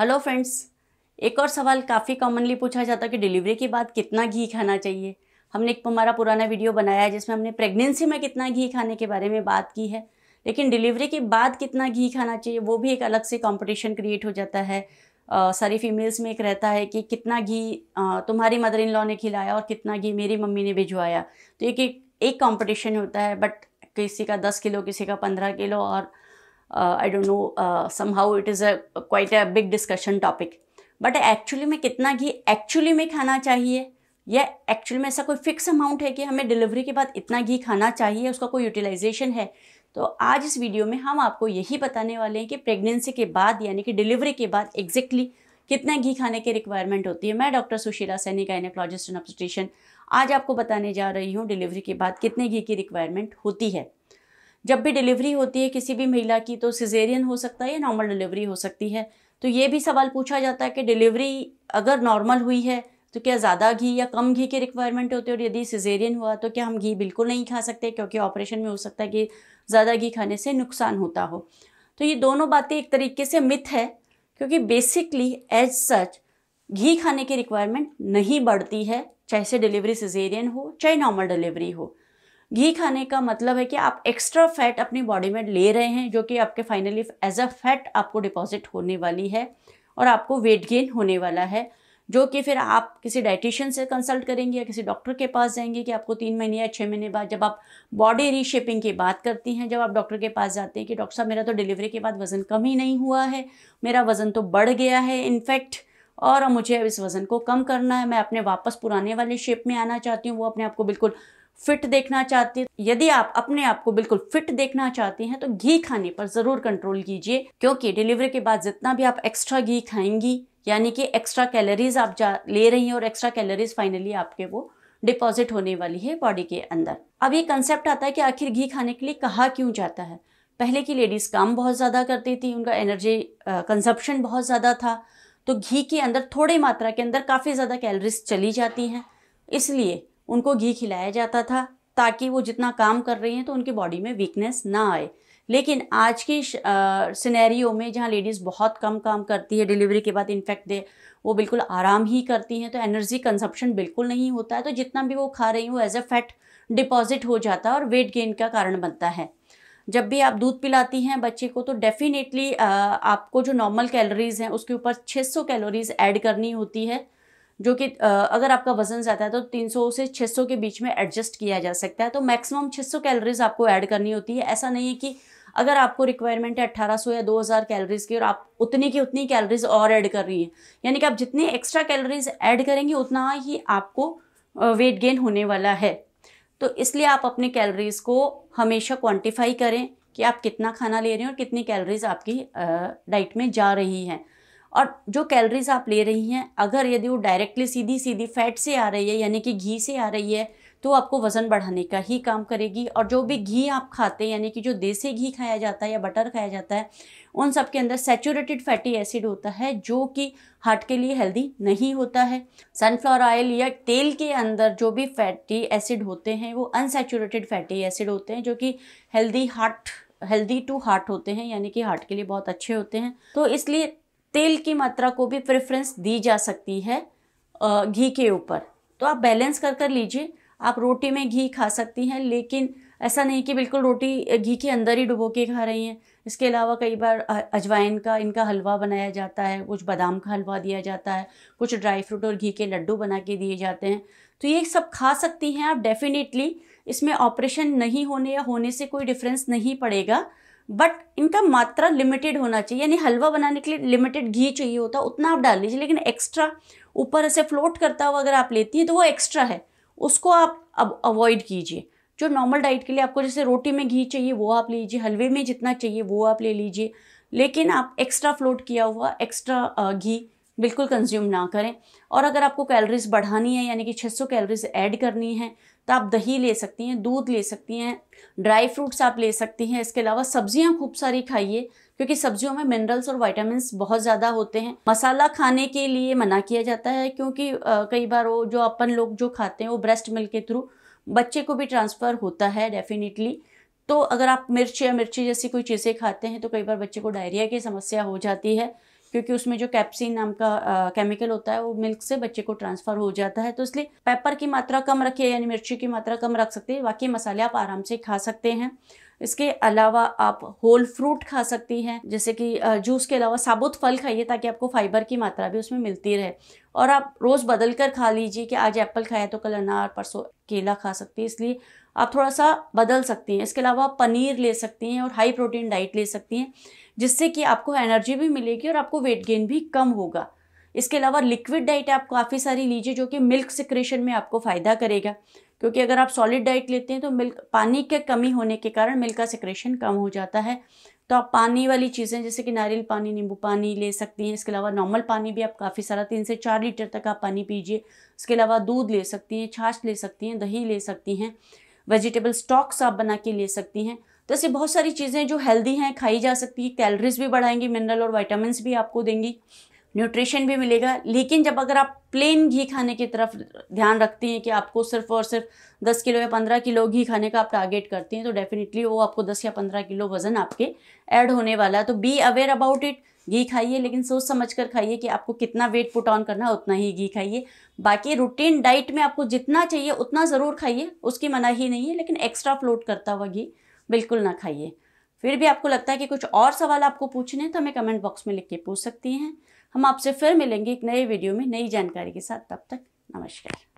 hello friends एक और सवाल काफ़ी कॉमनली पूछा जाता है कि डिलीवरी के बाद कितना घी खाना चाहिए हमने एक हमारा पुराना वीडियो बनाया है जिसमें हमने प्रेगनेंसी में कितना घी खाने के बारे में बात की है लेकिन डिलीवरी के बाद कितना घी खाना चाहिए वो भी एक अलग से कंपटीशन क्रिएट हो जाता है आ, सारी फीमेल्स में एक रहता है कि कितना घी तुम्हारी मदर इन लॉ ने खिलाया और कितना घी मेरी मम्मी ने भिजवाया तो एक एक कंपटीशन होता है बट किसी का दस किलो किसी का पंद्रह किलो और I don't know somehow it is a quite a big discussion topic but actually में कितना घी एक्चुअली में खाना चाहिए या एक्चुअली में ऐसा कोई फिक्स अमाउंट है कि हमें डिलीवरी के बाद इतना घी खाना चाहिए उसका कोई यूटिलाइजेशन है तो आज इस वीडियो में हम आपको यही बताने वाले हैं कि प्रेगनेंसी के बाद यानी कि डिलीवरी के बाद एग्जैक्टली कितना घी खाने की रिक्वायरमेंट होती है मैं doctor Sushila Saini gynaecologist and obstetrician आज आपको बताने जा रही हूँ डिलीवरी के बाद कितने घी की रिक्वायरमेंट होती है जब भी डिलीवरी होती है किसी भी महिला की तो सिजेरियन हो सकता है या नॉर्मल डिलीवरी हो सकती है तो ये भी सवाल पूछा जाता है कि डिलीवरी अगर नॉर्मल हुई है तो क्या ज़्यादा घी या कम घी की रिक्वायरमेंट होती है और यदि सिजेरियन हुआ तो क्या हम घी बिल्कुल नहीं खा सकते क्योंकि ऑपरेशन में हो सकता है कि ज़्यादा घी खाने से नुकसान होता हो तो ये दोनों बातें एक तरीके से मिथ है क्योंकि बेसिकली एज सच घी खाने की रिक्वायरमेंट नहीं बढ़ती है चाहे से डिलीवरी सिजेरियन हो चाहे नॉर्मल डिलीवरी हो घी खाने का मतलब है कि आप एक्स्ट्रा फैट अपनी बॉडी में ले रहे हैं जो कि आपके फाइनली एज अ फैट आपको डिपॉजिट होने वाली है और आपको वेट गेन होने वाला है जो कि फिर आप किसी डाइटिशियन से कंसल्ट करेंगे या किसी डॉक्टर के पास जाएंगे कि आपको तीन महीने या छः महीने बाद जब आप बॉडी रीशेपिंग की बात करती हैं जब आप डॉक्टर के पास जाते हैं कि डॉक्टर साहब मेरा तो डिलीवरी के बाद वज़न कम ही नहीं हुआ है मेरा वज़न तो बढ़ गया है इनफैक्ट और मुझे अब इस वज़न को कम करना है मैं अपने वापस पुराने वाले शेप में आना चाहती हूँ वो अपने आप को बिल्कुल फिट देखना चाहते हैं तो यदि आप अपने आप को बिल्कुल फिट देखना चाहते हैं तो घी खाने पर ज़रूर कंट्रोल कीजिए क्योंकि डिलीवरी के बाद जितना भी आप एक्स्ट्रा घी खाएंगी यानी कि एक्स्ट्रा कैलोरीज आप जा ले रही हैं और एक्स्ट्रा कैलोरीज फाइनली आपके वो डिपॉजिट होने वाली है बॉडी के अंदर अब ये कंसेप्ट आता है कि आखिर घी खाने के लिए कहा क्यों जाता है पहले की लेडीज़ काम बहुत ज़्यादा करती थी उनका एनर्जी कंजप्शन बहुत ज़्यादा था तो घी के अंदर थोड़ी मात्रा के अंदर काफ़ी ज़्यादा कैलोरीज चली जाती हैं इसलिए उनको घी खिलाया जाता था ताकि वो जितना काम कर रही हैं तो उनकी बॉडी में वीकनेस ना आए लेकिन आज की सिनेरियो में जहाँ लेडीज़ बहुत कम काम करती है डिलीवरी के बाद इनफैक्ट दे वो बिल्कुल आराम ही करती हैं तो एनर्जी कंजप्शन बिल्कुल नहीं होता है तो जितना भी वो खा रही हूँ एज अ फैट डिपॉजिट हो जाता है और वेट गेन का कारण बनता है जब भी आप दूध पिलाती हैं बच्चे को तो डेफिनेटली आपको जो नॉर्मल कैलोरीज़ हैं उसके ऊपर 600 कैलोरीज़ ऐड करनी होती है जो कि अगर आपका वजन ज़्यादा है तो 300 से 600 के बीच में एडजस्ट किया जा सकता है तो मैक्सिमम 600 कैलोरीज आपको ऐड करनी होती है ऐसा नहीं है कि अगर आपको रिक्वायरमेंट है 1800 या 2000 कैलोरीज की और आप उतनी की उतनी कैलोरीज और ऐड कर रही हैं यानी कि आप जितनी एक्स्ट्रा कैलोरीज ऐड करेंगी उतना ही आपको वेट गेन होने वाला है तो इसलिए आप अपने कैलोरीज को हमेशा क्वान्टिफाई करें कि आप कितना खाना ले रहे हैं और कितनी कैलोरीज आपकी डाइट में जा रही हैं और जो कैलोरीज आप ले रही हैं अगर यदि वो डायरेक्टली सीधी सीधी फैट से आ रही है यानी कि घी से आ रही है तो आपको वज़न बढ़ाने का ही काम करेगी और जो भी घी आप खाते हैं यानी कि जो देसी घी खाया जाता है या बटर खाया जाता है उन सब के अंदर सेचूरेटेड फैटी एसिड होता है जो कि हार्ट के लिए हेल्दी नहीं होता है सनफ्लावर ऑयल या तेल के अंदर जो भी फैटी एसिड होते हैं वो अनसेचूरेटेड फैटी एसिड होते हैं जो कि healthy heart healthy to heart होते हैं यानी कि हार्ट के लिए बहुत अच्छे होते हैं तो इसलिए तेल की मात्रा को भी प्रेफरेंस दी जा सकती है घी के ऊपर तो आप बैलेंस कर कर लीजिए आप रोटी में घी खा सकती हैं लेकिन ऐसा नहीं कि बिल्कुल रोटी घी के अंदर ही डुबो के खा रही हैं इसके अलावा कई बार अजवाइन का इनका हलवा बनाया जाता है कुछ बादाम का हलवा दिया जाता है कुछ ड्राई फ्रूट और घी के लड्डू बना के दिए जाते हैं तो ये सब खा सकती हैं आप डेफिनेटली इसमें ऑपरेशन नहीं होने या होने से कोई डिफरेंस नहीं पड़ेगा बट इनका मात्रा लिमिटेड होना चाहिए यानी हलवा बनाने के लिए लिमिटेड घी चाहिए होता है उतना आप डाल लीजिए लेकिन एक्स्ट्रा ऊपर ऐसे फ्लोट करता हुआ अगर आप लेती हैं तो वो एक्स्ट्रा है उसको आप अब अवॉइड कीजिए जो नॉर्मल डाइट के लिए आपको जैसे रोटी में घी चाहिए वो आप लीजिए हलवे में जितना चाहिए वो आप ले लीजिए लेकिन आप एक्स्ट्रा फ्लोट किया हुआ एक्स्ट्रा घी बिल्कुल कंज्यूम ना करें और अगर आपको कैलोरीज बढ़ानी है यानी कि 600 कैलोरीज ऐड करनी है तो आप दही ले सकती हैं दूध ले सकती हैं ड्राई फ्रूट्स आप ले सकती हैं इसके अलावा सब्जियां खूब सारी खाइए क्योंकि सब्जियों में मिनरल्स और वाइटामिन बहुत ज़्यादा होते हैं मसाला खाने के लिए मना किया जाता है क्योंकि कई बार वो जो अपन लोग जो खाते हैं वो ब्रेस्ट मिल्क के थ्रू बच्चे को भी ट्रांसफ़र होता है डेफिनेटली तो अगर आप मिर्च या मिर्ची जैसी कोई चीज़ें खाते हैं तो कई बार बच्चे को डायरिया की समस्या हो जाती है क्योंकि उसमें जो कैप्सिन नाम का केमिकल होता है वो मिल्क से बच्चे को ट्रांसफ़र हो जाता है तो इसलिए पेपर की मात्रा कम रखिए यानी मिर्ची की मात्रा कम रख सकते हैं बाकी मसाले आप आराम से खा सकते हैं इसके अलावा आप होल फ्रूट खा सकती हैं जैसे कि जूस के अलावा साबुत फल खाइए ताकि आपको फाइबर की मात्रा भी उसमें मिलती रहे और आप रोज़ बदल कर खा लीजिए कि आज एप्पल खाया तो कल अनार परसों केला खा सकती है इसलिए आप थोड़ा सा बदल सकती हैं इसके अलावा आप पनीर ले सकती हैं और हाई प्रोटीन डाइट ले सकती हैं जिससे कि आपको एनर्जी भी मिलेगी और आपको वेट गेन भी कम होगा इसके अलावा लिक्विड डाइट आप काफ़ी सारी लीजिए जो कि मिल्क सिक्रेशन में आपको फ़ायदा करेगा क्योंकि अगर आप सॉलिड डाइट लेते हैं तो मिल्क पानी के कमी होने के कारण मिल्क का सिक्रेशन कम हो जाता है तो आप पानी वाली चीज़ें जैसे कि नारियल पानी नींबू पानी ले सकती हैं इसके अलावा नॉर्मल पानी भी आप काफ़ी सारा तीन से चार लीटर तक आप पानी पीजिए इसके अलावा दूध ले सकती हैं छाछ ले सकती हैं दही ले सकती हैं वेजिटेबल स्टॉक्स आप बना के ले सकती हैं तो ऐसी बहुत सारी चीज़ें जो हेल्दी हैं खाई जा सकती है कैलरीज भी बढ़ाएंगी मिनरल और वाइटामस भी आपको देंगी न्यूट्रिशन भी मिलेगा लेकिन जब अगर आप प्लेन घी खाने की तरफ ध्यान रखती हैं कि आपको सिर्फ और सिर्फ 10 किलो या 15 किलो घी खाने का आप टारगेट करती हैं तो डेफिनेटली वो आपको 10 या 15 किलो वज़न आपके ऐड होने वाला है तो बी अवेयर अबाउट इट घी खाइए लेकिन सोच समझ कर खाइए कि आपको कितना वेट पुट ऑन करना है उतना ही घी खाइए बाकी रूटीन डाइट में आपको जितना चाहिए उतना ज़रूर खाइए उसकी ही नहीं है लेकिन एक्स्ट्रा फ्लोट करता हुआ घी बिल्कुल ना खाइए फिर भी आपको लगता है कि कुछ और सवाल आपको पूछने हैं तो हमें कमेंट बॉक्स में लिख के पूछ सकती हैं हम आपसे फिर मिलेंगे एक नए वीडियो में नई जानकारी के साथ तब तक नमस्कार